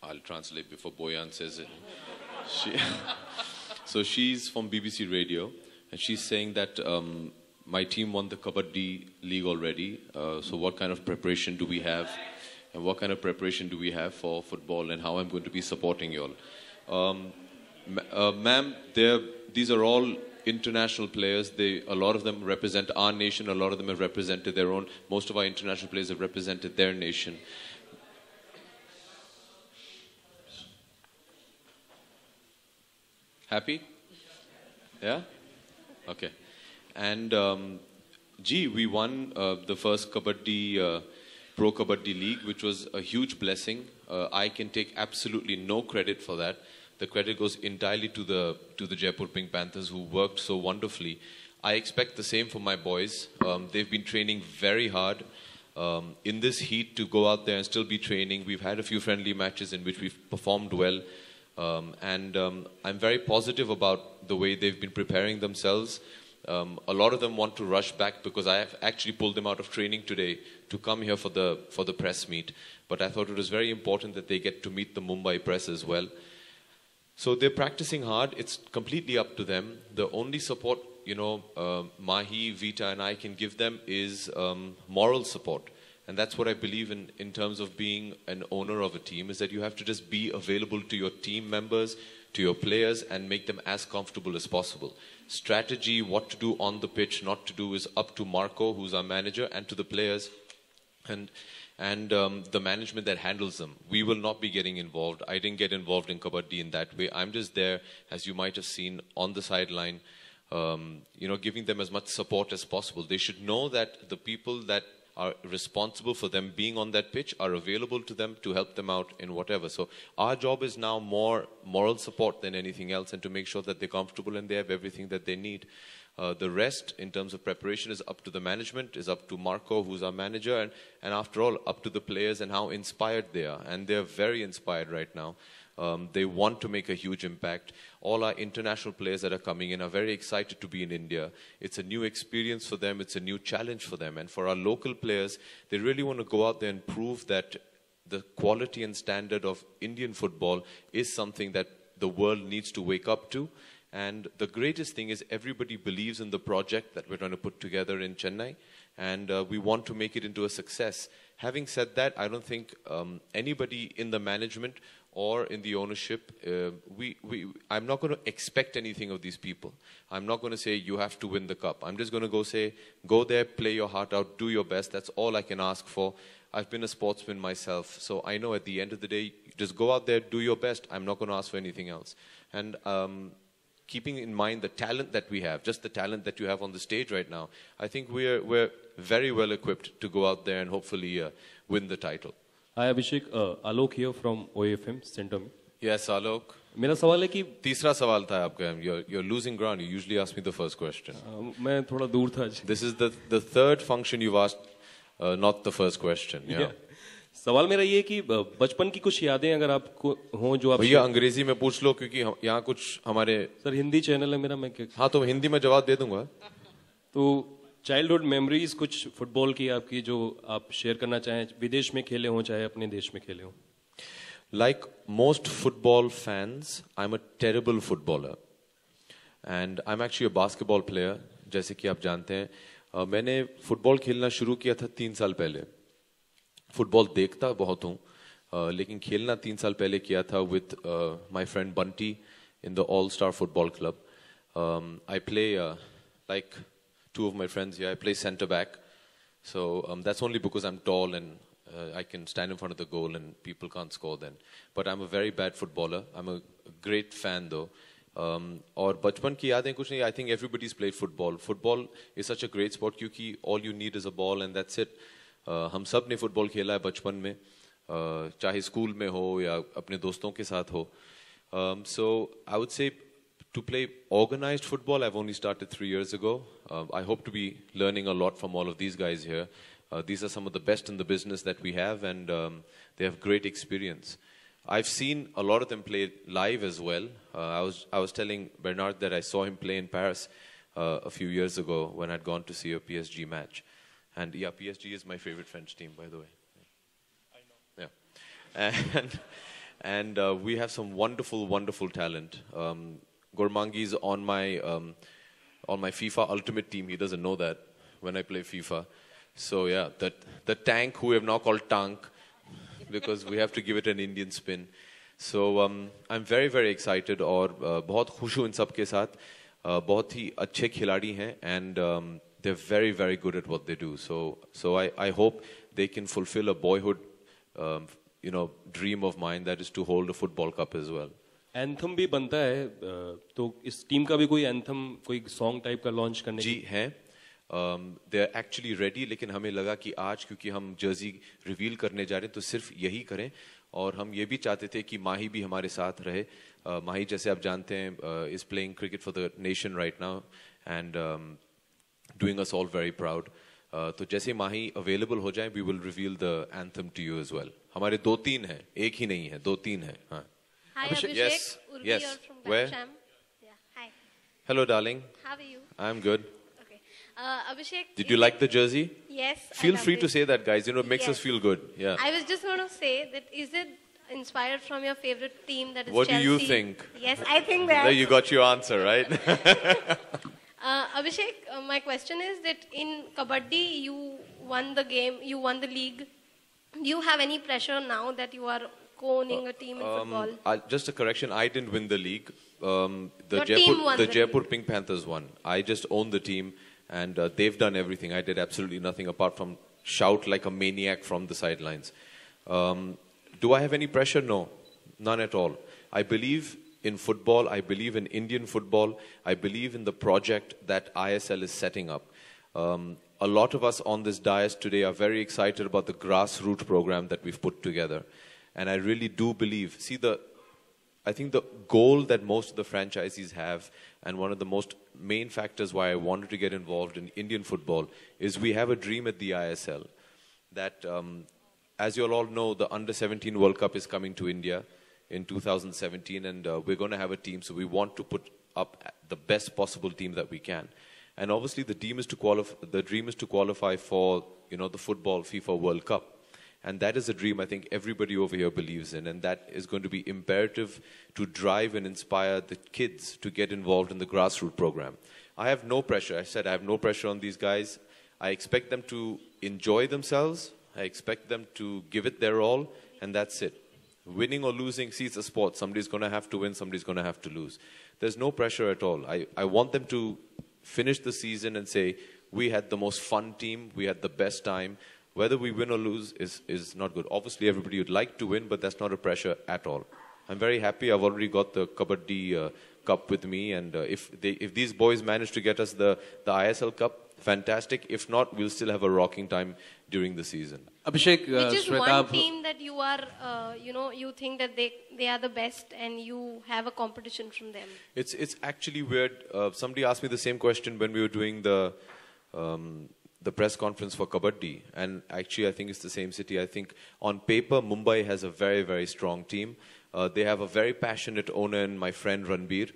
I'll translate before Boyan says it. She, so she's from BBC Radio, and she's saying that um, my team won the Kabaddi League already. Uh, so what kind of preparation do we have? And what kind of preparation do we have for football and how I'm going to be supporting you all? Um, uh, Ma'am, these are all international players. They, a lot of them represent our nation. A lot of them have represented their own. Most of our international players have represented their nation. Happy? Yeah? Okay. And um, gee, we won uh, the first Kabaddi, uh, Pro Kabaddi League, which was a huge blessing. Uh, I can take absolutely no credit for that. The credit goes entirely to the, to the Jaipur Pink Panthers who worked so wonderfully. I expect the same for my boys. Um, they've been training very hard. Um, in this heat to go out there and still be training. We've had a few friendly matches in which we've performed well. Um, and um, I'm very positive about the way they've been preparing themselves. Um, a lot of them want to rush back because I have actually pulled them out of training today to come here for the for the press meet. But I thought it was very important that they get to meet the Mumbai press as well. So they're practicing hard. It's completely up to them. The only support you know uh, Mahi, Vita, and I can give them is um, moral support and that's what I believe in in terms of being an owner of a team is that you have to just be available to your team members, to your players, and make them as comfortable as possible. Strategy, what to do on the pitch, not to do, is up to Marco, who's our manager, and to the players, and and um, the management that handles them. We will not be getting involved. I didn't get involved in Kabaddi in that way. I'm just there, as you might have seen, on the sideline. Um, you know, giving them as much support as possible. They should know that the people that are responsible for them being on that pitch are available to them to help them out in whatever. So our job is now more moral support than anything else and to make sure that they're comfortable and they have everything that they need. Uh, the rest, in terms of preparation, is up to the management, is up to Marco, who's our manager, and, and after all, up to the players and how inspired they are. And they're very inspired right now. Um, they want to make a huge impact. All our international players that are coming in are very excited to be in India. It's a new experience for them. It's a new challenge for them. And for our local players, they really want to go out there and prove that the quality and standard of Indian football is something that the world needs to wake up to. And the greatest thing is everybody believes in the project that we're going to put together in Chennai, and uh, we want to make it into a success. Having said that, I don't think um, anybody in the management or in the ownership, uh, we, we, I'm not going to expect anything of these people. I'm not going to say, you have to win the cup. I'm just going to go say, go there, play your heart out, do your best. That's all I can ask for. I've been a sportsman myself, so I know at the end of the day, just go out there, do your best. I'm not going to ask for anything else. And um, keeping in mind the talent that we have, just the talent that you have on the stage right now, I think we're, we're very well equipped to go out there and hopefully uh, win the title. Hi Abhishek Alok here from OFM centre में yes Alok मेरा सवाल है कि तीसरा सवाल था आपका you are losing ground you usually ask me the first question मैं थोड़ा दूर था this is the the third function you asked not the first question या सवाल मेरा ये कि uh, बचपन की कुछ यादें अगर आपको हो जो आप भैया अंग्रेजी में पूछ लो क्योंकि यहाँ कुछ हमारे सर हिंदी चैनल है मेरा मैं क्या हाँ तो हिंदी में जवाब दे दूंगा तो चाइल्डहुड मेमोरीज कुछ फुटबॉल की आपकी जो आप शेयर करना चाहें विदेश में खेले हों चाहे अपने देश में खेले हों football fans I am a terrible footballer and I am actually a basketball player जैसे कि आप जानते हैं uh, मैंने फुटबॉल खेलना शुरू किया था तीन साल पहले फुटबॉल देखता बहुत हूँ uh, लेकिन खेलना तीन साल पहले किया था with my friend Bunty in the all star football club I play like two of my friends here. I play center back. So um, that's only because I'm tall and uh, I can stand in front of the goal and people can't score then. But I'm a very bad footballer. I'm a great fan though. Or, bachpan ki I think everybody's played football. Football is such a great sport because all you need is a ball and that's it. Uh, hum ne football khela hai bachpan mein. Uh, chahe school mein ho ya so I would say to play organized football, I've only started three years ago. Uh, I hope to be learning a lot from all of these guys here. Uh, these are some of the best in the business that we have, and um, they have great experience. I've seen a lot of them play live as well. Uh, I, was, I was telling Bernard that I saw him play in Paris uh, a few years ago when I'd gone to see a PSG match. And yeah, PSG is my favorite French team, by the way. I know. Yeah. And, and uh, we have some wonderful, wonderful talent. Um, is on my. Um, on my FIFA Ultimate team. He doesn't know that when I play FIFA. So yeah, that the tank who we have now called tank because we have to give it an Indian spin. So um, I'm very very excited or uh, बहुत खुश हूँ इन सब के साथ uh, बहुत ही अच्छे खिलाड़ी हैं and um, they're very very good at what they do. So so I I hope they can fulfill a boyhood um, you know dream of mine that is to hold a football cup as well. Anthem भी बनता है तो इस team का भी कोई anthem कोई song type का लॉन्च करने जी है दे आर एक्चुअली रेडी लेकिन हमें लगा कि आज क्योंकि हम जर्जी रिवील करने जा रहे हैं तो सिर्फ यही करें और हम ये भी चाहते थे कि माही भी हमारे साथ रहे uh, माही जैसे आप जानते हैं is playing cricket for the nation right now and doing us all very proud तो जैसे माही अवेलेबल हो जाए we will reveal the anthem to you as well हमारे दो तीन हैं एक ही नहीं है दो तीन है हाँ Hi, Abhishek. Abhishek. Yes. Urvi yes. From Where? Yeah. Hi. Hello, darling. How are you? I'm good. Okay. Uh, Abhishek. Did you like the jersey? Yes. Feel free it. to say that, guys. You know, it makes yes. us feel good. Yeah. I was just going to say that is it inspired from your favorite team that is What Chelsea? do you think? Yes, I think that. There you got your answer, right? uh, Abhishek, uh, my question is that in Kabaddi, you won the game, you won the league. Do you have any pressure now that you are owning a uh, team in um, football? just a correction. I didn't win the league. Um, the Jaipur, the, the Jaipur Pink Panthers won. I just owned the team, and uh, they've done everything. I did absolutely nothing apart from shout like a maniac from the sidelines. Um, do I have any pressure? No, none at all. I believe in football. I believe in Indian football. I believe in the project that ISL is setting up. Um, a lot of us on this dais today are very excited about the grassroots program that we've put together. And I really do believe, see, the, I think the goal that most of the franchisees have, and one of the most main factors why I wanted to get involved in Indian football, is we have a dream at the ISL that, um, as you all know, the Under 17 World Cup is coming to India in 2017, and uh, we're going to have a team, so we want to put up the best possible team that we can. And obviously, the dream is to qualify. The dream is to qualify for you know the football FIFA World Cup. And that is a dream I think everybody over here believes in. And that is going to be imperative to drive and inspire the kids to get involved in the grassroots program. I have no pressure. I said I have no pressure on these guys. I expect them to enjoy themselves. I expect them to give it their all. And that's it. Winning or losing, see, it's a sport. Somebody's going to have to win, somebody's going to have to lose. There's no pressure at all. I, I want them to finish the season and say, we had the most fun team, we had the best time, whether we win or lose is, is not good. Obviously, everybody would like to win, but that's not a pressure at all. I'm very happy. I've already got the Kabaddi uh, Cup with me, and uh, if they, if these boys manage to get us the, the ISL Cup, fantastic. If not, we'll still have a rocking time during the season. Abhishek, uh, which is Shweta, one team that you are, uh, you know, you think that they they are the best, and you have a competition from them. It's it's actually weird. Uh, somebody asked me the same question when we were doing the. Um, the press conference for Kabaddi, and actually I think it's the same city. I think on paper Mumbai has a very very strong team. Uh, they have a very passionate owner and my friend Ranbir.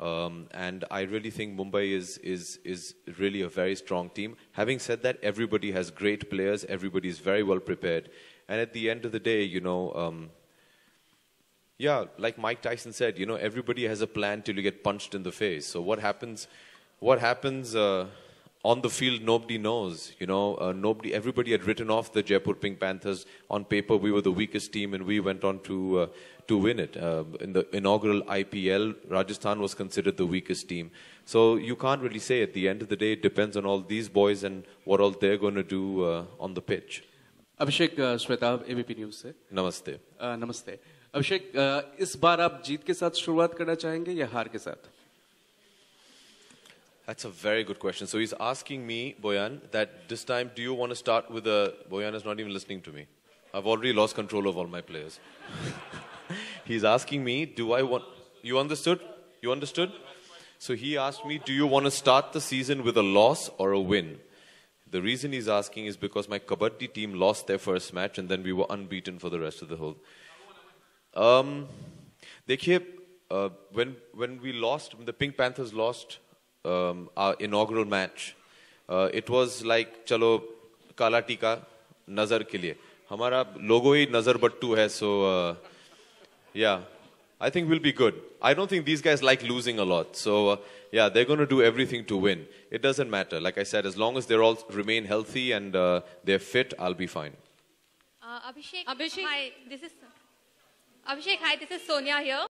Um, and I really think Mumbai is, is, is really a very strong team. Having said that, everybody has great players, everybody is very well prepared. And at the end of the day, you know, um, yeah, like Mike Tyson said, you know, everybody has a plan till you get punched in the face. So what happens, what happens, uh, on the field, nobody knows. You know, uh, nobody, everybody had written off the Jaipur Pink Panthers. On paper, we were the weakest team, and we went on to uh, to win it. Uh, in the inaugural IPL, Rajasthan was considered the weakest team. So you can't really say. At the end of the day, it depends on all these boys and what all they're going to do uh, on the pitch. Abhishek Shwetab ABP News. से Namaste. नमस्ते uh, Abhishek uh, इस बार आप जीत के साथ शुरुआत with चाहेंगे that's a very good question. So he's asking me, Boyan, that this time, do you want to start with a. Boyan is not even listening to me. I've already lost control of all my players. he's asking me, do I want. You understood? You understood? So he asked me, do you want to start the season with a loss or a win? The reason he's asking is because my Kabaddi team lost their first match and then we were unbeaten for the rest of the whole. Um, देखिए, uh, when, when we lost, when the Pink Panthers lost um, our inaugural match. Uh, it was like chalo, Kalatika, nazar नजर के लिए हमारा लोगो ही नजर so uh, yeah I think we'll be good. I don't think these guys like losing a lot. So, uh, yeah, they're going to do everything to win. It doesn't matter. Like I said, as long as they all remain healthy and uh, they're fit, I'll be fine. Uh, Abhishek, Abhishek, hi. This is Abhishek. Hi, this is Sonia here.